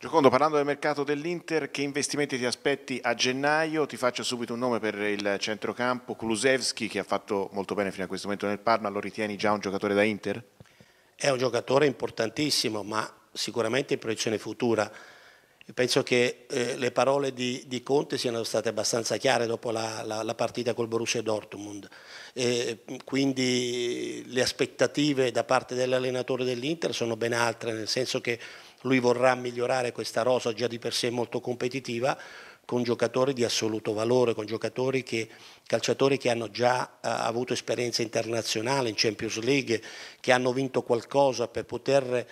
Giocondo, parlando del mercato dell'Inter, che investimenti ti aspetti a gennaio? Ti faccio subito un nome per il centrocampo, Kulusevski che ha fatto molto bene fino a questo momento nel Parma, lo ritieni già un giocatore da Inter? È un giocatore importantissimo, ma sicuramente in proiezione futura. Penso che eh, le parole di, di, Conte siano state abbastanza chiare dopo la, la, la partita col Borussia Dortmund. Eh, quindi le aspettative da parte dell'allenatore dell'Inter sono ben altre, nel senso che lui vorrà migliorare questa rosa già di per sé molto competitiva con giocatori di assoluto valore, con giocatori che, calciatori che hanno già uh, avuto esperienza internazionale in Champions League, che hanno vinto qualcosa per poter,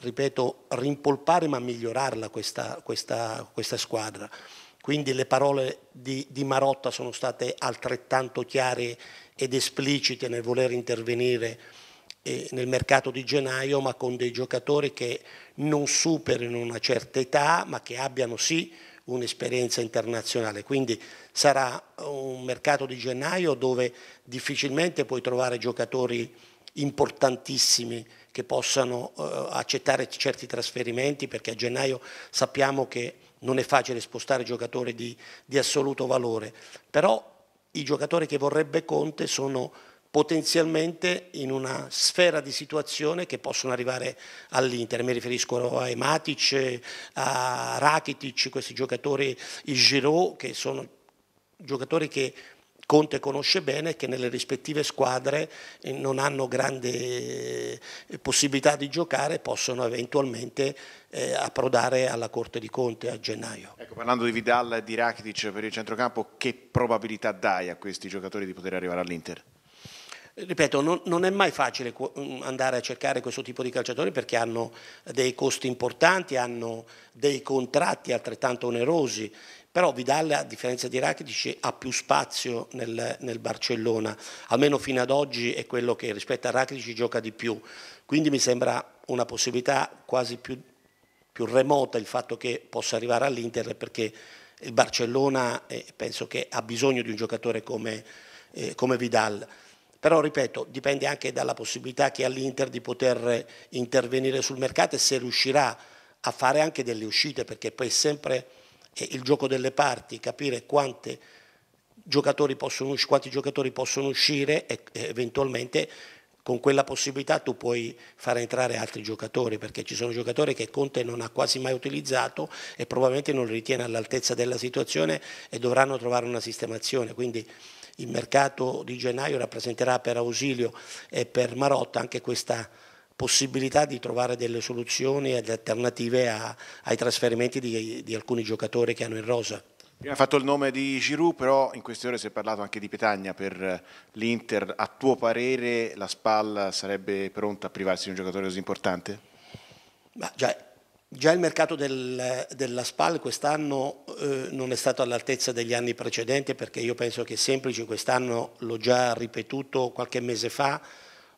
ripeto, rimpolpare ma migliorarla questa, questa, questa squadra. Quindi le parole di, di Marotta sono state altrettanto chiare ed esplicite nel voler intervenire nel mercato di gennaio ma con dei giocatori che non superino una certa età ma che abbiano sì un'esperienza internazionale. Quindi sarà un mercato di gennaio dove difficilmente puoi trovare giocatori importantissimi che possano eh, accettare certi trasferimenti perché a gennaio sappiamo che non è facile spostare giocatori di, di assoluto valore, però i giocatori che vorrebbe Conte sono potenzialmente in una sfera di situazione che possono arrivare all'Inter, mi riferisco ai Matic, a Rakitic, questi giocatori, il Giroud, che sono giocatori che Conte conosce bene che nelle rispettive squadre eh, non hanno grande eh, possibilità di giocare, possono eventualmente eh, approdare alla corte di Conte a gennaio. Ecco, parlando di Vidal e di Rakitic per il centrocampo, che probabilità dai a questi giocatori di poter arrivare all'Inter? Ripeto, non, non, è mai facile mm, andare a cercare questo tipo di calciatori perché hanno dei costi importanti, hanno dei contratti altrettanto onerosi, però Vidal a differenza di Rakitic ha più spazio nel, nel, Barcellona, almeno fino ad oggi è quello che rispetto a Rakitic gioca di più, quindi mi sembra una possibilità quasi più, più remota il fatto che possa arrivare all'Inter perché il Barcellona eh, penso che ha bisogno di un giocatore come, eh, come Vidal. Però, ripeto, dipende anche dalla possibilità che ha l'Inter di poter eh, intervenire sul mercato e se riuscirà a fare anche delle uscite, perché poi è sempre eh, il gioco delle parti, capire quante giocatori possono, quanti giocatori possono uscire e eventualmente con quella possibilità tu puoi far entrare altri giocatori perché ci sono giocatori che Conte non ha quasi mai utilizzato e probabilmente non li ritiene all'altezza della situazione e dovranno trovare una sistemazione. Quindi il mercato di gennaio rappresenterà per Ausilio e per Marotta anche questa possibilità di trovare delle soluzioni ed alternative a, ai trasferimenti di, di alcuni giocatori che hanno in rosa. Prima fatto il nome di Giroud, però in queste ore si è parlato anche di Petagna per l'Inter. A tuo parere la Spalla sarebbe pronta a privarsi di un giocatore così importante? Ma già, Già il mercato del, della SPAL quest'anno eh, non è stato all'altezza degli anni precedenti perché io penso che Semplici quest'anno, l'ho già ripetuto qualche mese fa,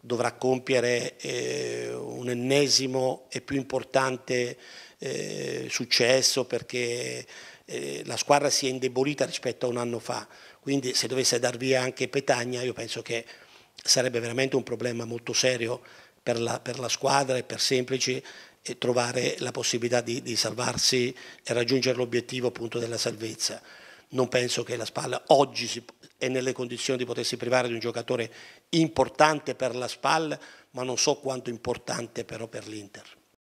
dovrà compiere eh, un ennesimo e più importante eh, successo perché eh, la squadra si è indebolita rispetto a un anno fa. Quindi se dovesse dar via anche Petagna io penso che sarebbe veramente un problema molto serio per la, per la squadra e per Semplici e trovare la possibilità di, di salvarsi e raggiungere l'obiettivo appunto della salvezza. Non penso che la Spalla oggi si, è nelle condizioni di potersi privare di un giocatore importante per la Spalla, ma non so quanto importante però per l'Inter.